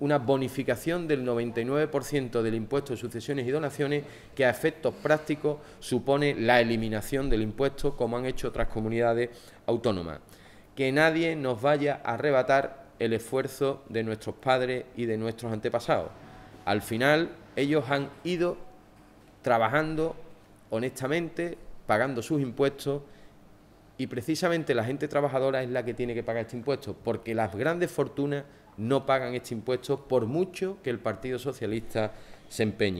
una bonificación del 99% del impuesto de sucesiones y donaciones que a efectos prácticos supone la eliminación del impuesto como han hecho otras comunidades autónomas. Que nadie nos vaya a arrebatar el esfuerzo de nuestros padres y de nuestros antepasados. Al final ellos han ido trabajando honestamente, pagando sus impuestos y precisamente la gente trabajadora es la que tiene que pagar este impuesto porque las grandes fortunas no pagan este impuesto por mucho que el Partido Socialista se empeñe.